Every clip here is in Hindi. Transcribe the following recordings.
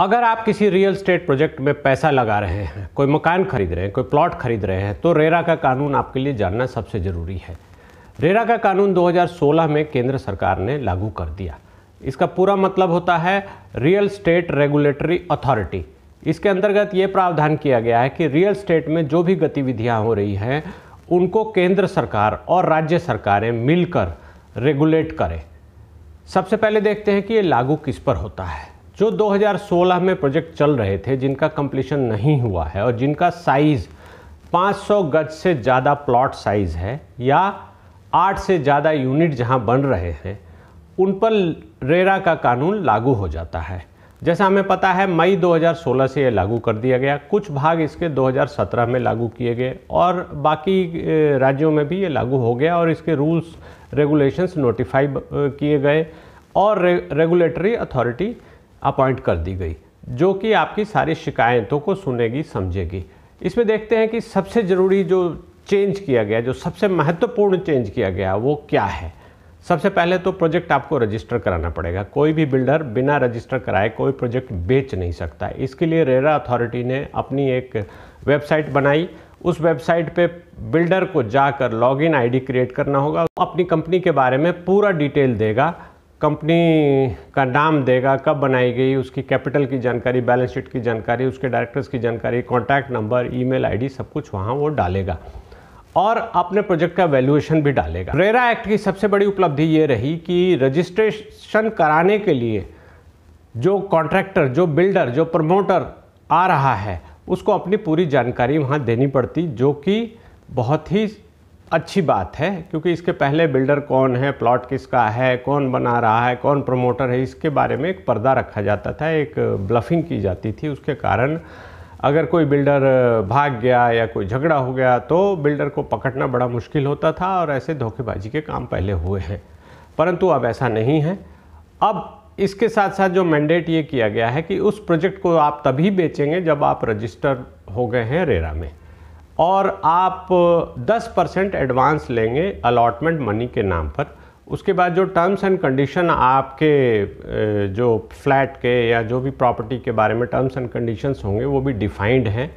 अगर आप किसी रियल स्टेट प्रोजेक्ट में पैसा लगा रहे हैं कोई मकान खरीद रहे हैं कोई प्लॉट खरीद रहे हैं तो रेरा का कानून आपके लिए जानना सबसे ज़रूरी है रेरा का कानून 2016 में केंद्र सरकार ने लागू कर दिया इसका पूरा मतलब होता है रियल स्टेट रेगुलेटरी अथॉरिटी इसके अंतर्गत ये प्रावधान किया गया है कि रियल स्टेट में जो भी गतिविधियाँ हो रही हैं उनको केंद्र सरकार और राज्य सरकारें मिलकर रेगुलेट करें सबसे पहले देखते हैं कि ये लागू किस पर होता है जो 2016 में प्रोजेक्ट चल रहे थे जिनका कंप्लीशन नहीं हुआ है और जिनका साइज़ 500 गज से ज़्यादा प्लॉट साइज़ है या आठ से ज़्यादा यूनिट जहां बन रहे हैं उन पर रेरा का कानून लागू हो जाता है जैसा हमें पता है मई 2016 से ये लागू कर दिया गया कुछ भाग इसके 2017 में लागू किए गए और बाकी राज्यों में भी ये लागू हो गया और इसके रूल्स रेगुलेशंस नोटिफाई किए गए और रे, रेगुलेटरी अथॉरिटी अपॉइंट कर दी गई जो कि आपकी सारी शिकायतों को सुनेगी समझेगी इसमें देखते हैं कि सबसे ज़रूरी जो चेंज किया गया जो सबसे महत्वपूर्ण चेंज किया गया वो क्या है सबसे पहले तो प्रोजेक्ट आपको रजिस्टर कराना पड़ेगा कोई भी बिल्डर बिना रजिस्टर कराए कोई प्रोजेक्ट बेच नहीं सकता इसके लिए रेरा अथॉरिटी ने अपनी एक वेबसाइट बनाई उस वेबसाइट पे बिल्डर को जाकर लॉगिन आईडी क्रिएट करना होगा अपनी कंपनी के बारे में पूरा डिटेल देगा कंपनी का नाम देगा कब बनाई गई उसकी कैपिटल की जानकारी बैलेंस शीट की जानकारी उसके डायरेक्टर्स की जानकारी कॉन्टैक्ट नंबर ईमेल आईडी सब कुछ वहाँ वो डालेगा और अपने प्रोजेक्ट का वैल्यूएशन भी डालेगा रेरा एक्ट की सबसे बड़ी उपलब्धि ये रही कि रजिस्ट्रेशन कराने के लिए जो कॉन्ट्रैक्टर जो बिल्डर जो प्रमोटर आ रहा है उसको अपनी पूरी जानकारी वहाँ देनी पड़ती जो कि बहुत ही अच्छी बात है क्योंकि इसके पहले बिल्डर कौन है प्लॉट किसका है कौन बना रहा है कौन प्रमोटर है इसके बारे में एक पर्दा रखा जाता था एक ब्लफिंग की जाती थी उसके कारण अगर कोई बिल्डर भाग गया या कोई झगड़ा हो गया तो बिल्डर को पकड़ना बड़ा मुश्किल होता था और ऐसे धोखेबाजी के काम पहले हुए हैं परंतु अब ऐसा नहीं है अब इसके साथ साथ जो मैंडेट ये किया गया है कि उस प्रोजेक्ट को आप तभी बेचेंगे जब आप रजिस्टर हो गए हैं रेरा में और आप 10 परसेंट एडवांस लेंगे अलॉटमेंट मनी के नाम पर उसके बाद जो टर्म्स एंड कंडीशन आपके जो फ्लैट के या जो भी प्रॉपर्टी के बारे में टर्म्स एंड कंडीशंस होंगे वो भी डिफाइंड हैं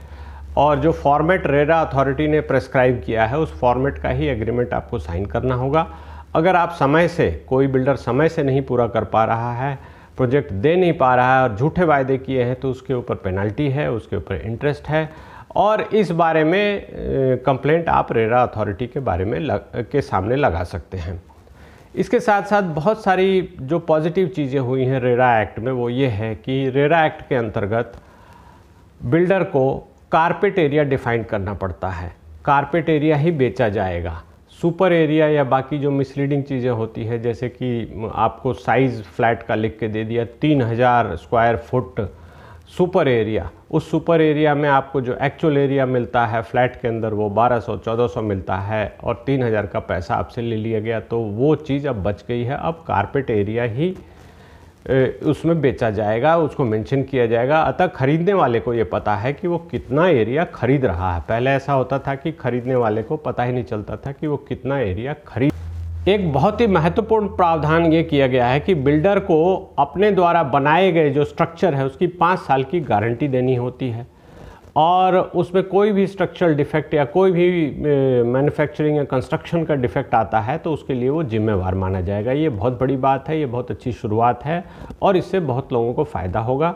और जो फॉर्मेट रेरा अथॉरिटी ने प्रेस्क्राइब किया है उस फॉर्मेट का ही एग्रीमेंट आपको साइन करना होगा अगर आप समय से कोई बिल्डर समय से नहीं पूरा कर पा रहा है प्रोजेक्ट दे नहीं पा रहा है और झूठे वायदे किए हैं तो उसके ऊपर पेनल्टी है उसके ऊपर इंटरेस्ट है और इस बारे में कंप्लेंट आप रेरा अथॉरिटी के बारे में लग, के सामने लगा सकते हैं इसके साथ साथ बहुत सारी जो पॉजिटिव चीज़ें हुई हैं रेरा एक्ट में वो ये है कि रेरा एक्ट के अंतर्गत बिल्डर को कारपेट एरिया डिफाइन करना पड़ता है कारपेट एरिया ही बेचा जाएगा सुपर एरिया या बाकी जो मिसलीडिंग चीज़ें होती है जैसे कि आपको साइज़ फ्लैट का लिख के दे दिया तीन हज़ार स्क्वायर फुट सुपर एरिया उस सुपर एरिया में आपको जो एक्चुअल एरिया मिलता है फ्लैट के अंदर वो 1200 1400 मिलता है और 3000 का पैसा आपसे ले लिया गया तो वो चीज़ अब बच गई है अब कारपेट एरिया ही उसमें बेचा जाएगा उसको मेंशन किया जाएगा अतः खरीदने वाले को ये पता है कि वो कितना एरिया खरीद रहा है पहले ऐसा होता था कि खरीदने वाले को पता ही नहीं चलता था कि वो कितना एरिया खरीद एक बहुत ही महत्वपूर्ण प्रावधान ये किया गया है कि बिल्डर को अपने द्वारा बनाए गए जो स्ट्रक्चर है उसकी पाँच साल की गारंटी देनी होती है और उसमें कोई भी स्ट्रक्चरल डिफेक्ट या कोई भी मैन्युफैक्चरिंग या कंस्ट्रक्शन का डिफेक्ट आता है तो उसके लिए वो जिम्मेवार माना जाएगा ये बहुत बड़ी बात है ये बहुत अच्छी शुरुआत है और इससे बहुत लोगों को फ़ायदा होगा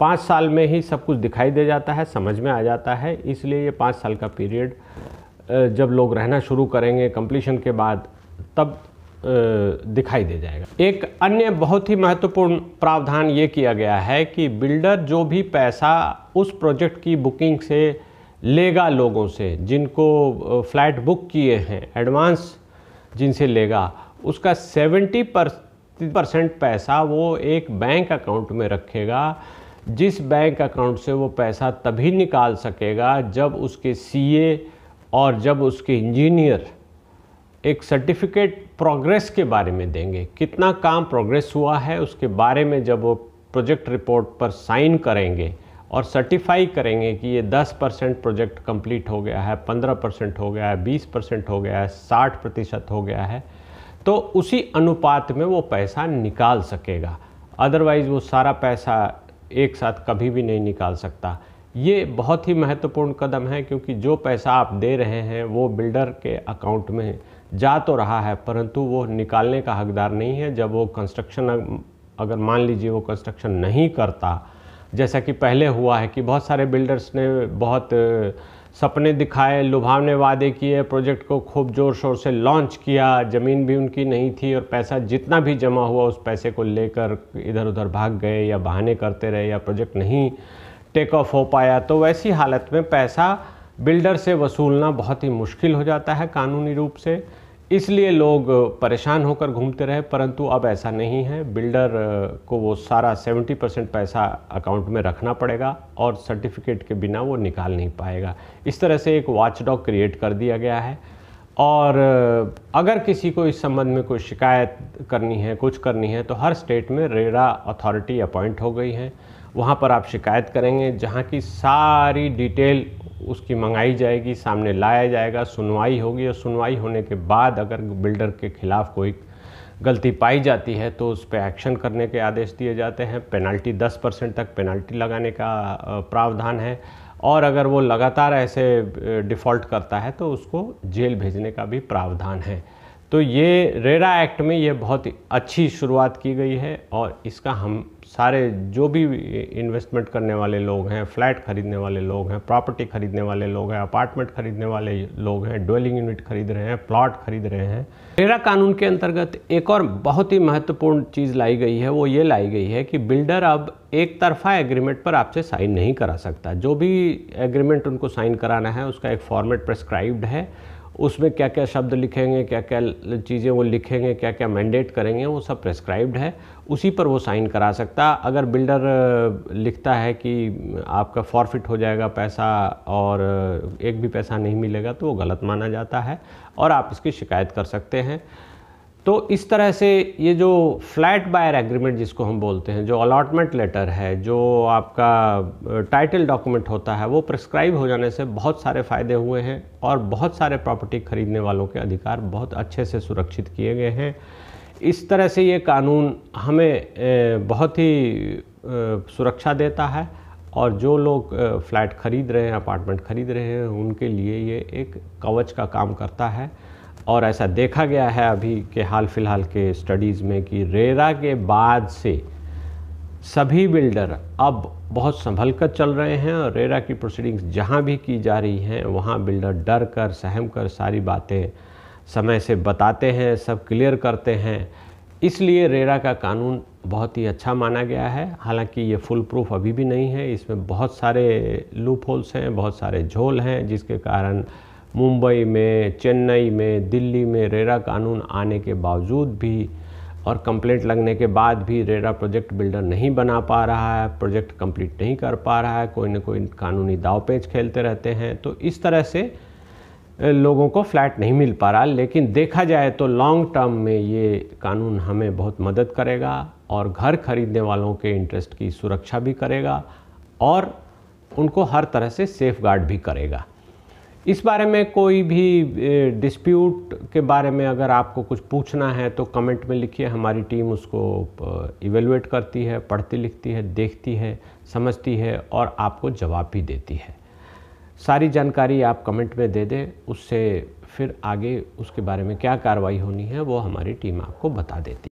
पाँच साल में ही सब कुछ दिखाई दे जाता है समझ में आ जाता है इसलिए ये पाँच साल का पीरियड जब लोग रहना शुरू करेंगे कंप्लीशन के बाद तब दिखाई दे जाएगा एक अन्य बहुत ही महत्वपूर्ण प्रावधान ये किया गया है कि बिल्डर जो भी पैसा उस प्रोजेक्ट की बुकिंग से लेगा लोगों से जिनको फ्लैट बुक किए हैं एडवांस जिनसे लेगा उसका 70 परसेंट पैसा वो एक बैंक अकाउंट में रखेगा जिस बैंक अकाउंट से वो पैसा तभी निकाल सकेगा जब उसके सीए और जब उसके इंजीनियर एक सर्टिफिकेट प्रोग्रेस के बारे में देंगे कितना काम प्रोग्रेस हुआ है उसके बारे में जब वो प्रोजेक्ट रिपोर्ट पर साइन करेंगे और सर्टिफाई करेंगे कि ये 10 परसेंट प्रोजेक्ट कंप्लीट हो गया है 15 परसेंट हो गया है 20 परसेंट हो गया है 60 प्रतिशत हो गया है तो उसी अनुपात में वो पैसा निकाल सकेगा अदरवाइज़ वो सारा पैसा एक साथ कभी भी नहीं निकाल सकता ये बहुत ही महत्वपूर्ण कदम है क्योंकि जो पैसा आप दे रहे हैं वो बिल्डर के अकाउंट में जा तो रहा है परंतु वो निकालने का हकदार नहीं है जब वो कंस्ट्रक्शन अगर मान लीजिए वो कंस्ट्रक्शन नहीं करता जैसा कि पहले हुआ है कि बहुत सारे बिल्डर्स ने बहुत सपने दिखाए लुभावने वादे किए प्रोजेक्ट को खूब ज़ोर शोर से लॉन्च किया ज़मीन भी उनकी नहीं थी और पैसा जितना भी जमा हुआ उस पैसे को लेकर इधर उधर भाग गए या बहाने करते रहे या प्रोजेक्ट नहीं टेक ऑफ हो पाया तो वैसी हालत में पैसा बिल्डर से वसूलना बहुत ही मुश्किल हो जाता है कानूनी रूप से इसलिए लोग परेशान होकर घूमते रहे परंतु अब ऐसा नहीं है बिल्डर को वो सारा 70 परसेंट पैसा अकाउंट में रखना पड़ेगा और सर्टिफिकेट के बिना वो निकाल नहीं पाएगा इस तरह से एक वॉच डॉग क्रिएट कर दिया गया है और अगर किसी को इस संबंध में कोई शिकायत करनी है कुछ करनी है तो हर स्टेट में रेरा अथॉरिटी अपॉइंट हो गई है वहाँ पर आप शिकायत करेंगे जहाँ की सारी डिटेल उसकी मंगाई जाएगी सामने लाया जाएगा सुनवाई होगी और सुनवाई होने के बाद अगर बिल्डर के खिलाफ कोई गलती पाई जाती है तो उस पर एक्शन करने के आदेश दिए जाते हैं पेनल्टी 10 परसेंट तक पेनल्टी लगाने का प्रावधान है और अगर वो लगातार ऐसे डिफ़ॉल्ट करता है तो उसको जेल भेजने का भी प्रावधान है तो ये रेरा एक्ट में ये बहुत अच्छी शुरुआत की गई है और इसका हम सारे जो भी इन्वेस्टमेंट करने वाले लोग हैं फ्लैट खरीदने वाले लोग हैं प्रॉपर्टी खरीदने वाले लोग हैं अपार्टमेंट खरीदने वाले लोग हैं ड्वेलिंग यूनिट खरीद रहे हैं प्लॉट खरीद रहे हैं रेरा कानून के अंतर्गत एक और बहुत ही महत्वपूर्ण चीज़ लाई गई है वो ये लाई गई है कि बिल्डर अब एक तरफा एग्रीमेंट पर आपसे साइन नहीं करा सकता जो भी एग्रीमेंट उनको साइन कराना है उसका एक फॉर्मेट प्रेस्क्राइब्ड है उसमें क्या क्या शब्द लिखेंगे क्या क्या चीज़ें वो लिखेंगे क्या क्या मैंडेट करेंगे वो सब प्रेस्क्राइब्ड है उसी पर वो साइन करा सकता अगर बिल्डर लिखता है कि आपका फॉरफिट हो जाएगा पैसा और एक भी पैसा नहीं मिलेगा तो वो गलत माना जाता है और आप इसकी शिकायत कर सकते हैं तो इस तरह से ये जो फ्लैट बायर एग्रीमेंट जिसको हम बोलते हैं जो अलाटमेंट लेटर है जो आपका टाइटल डॉक्यूमेंट होता है वो प्रिस्क्राइब हो जाने से बहुत सारे फ़ायदे हुए हैं और बहुत सारे प्रॉपर्टी खरीदने वालों के अधिकार बहुत अच्छे से सुरक्षित किए गए हैं इस तरह से ये कानून हमें बहुत ही सुरक्षा देता है और जो लोग फ्लैट खरीद रहे हैं अपार्टमेंट खरीद रहे हैं उनके लिए ये एक कवच का काम करता है और ऐसा देखा गया है अभी के हाल फिलहाल के स्टडीज़ में कि रेरा के बाद से सभी बिल्डर अब बहुत संभल कर चल रहे हैं और रेरा की प्रोसीडिंग्स जहाँ भी की जा रही हैं वहाँ बिल्डर डर कर सहम कर सारी बातें समय से बताते हैं सब क्लियर करते हैं इसलिए रेरा का कानून बहुत ही अच्छा माना गया है हालांकि ये फुल प्रूफ अभी भी नहीं है इसमें बहुत सारे लूप होल्स हैं बहुत सारे झोल हैं जिसके कारण मुंबई में चेन्नई में दिल्ली में रेरा कानून आने के बावजूद भी और कंप्लेंट लगने के बाद भी रेरा प्रोजेक्ट बिल्डर नहीं बना पा रहा है प्रोजेक्ट कंप्लीट नहीं कर पा रहा है कोई ना कोई कानूनी दाव पेच खेलते रहते हैं तो इस तरह से लोगों को फ्लैट नहीं मिल पा रहा लेकिन देखा जाए तो लॉन्ग टर्म में ये कानून हमें बहुत मदद करेगा और घर खरीदने वालों के इंटरेस्ट की सुरक्षा भी करेगा और उनको हर तरह से सेफ गार्ड भी करेगा इस बारे में कोई भी डिस्प्यूट के बारे में अगर आपको कुछ पूछना है तो कमेंट में लिखिए हमारी टीम उसको इवेलुएट करती है पढ़ती लिखती है देखती है समझती है और आपको जवाब भी देती है सारी जानकारी आप कमेंट में दे दें उससे फिर आगे उसके बारे में क्या कार्रवाई होनी है वो हमारी टीम आपको बता देती है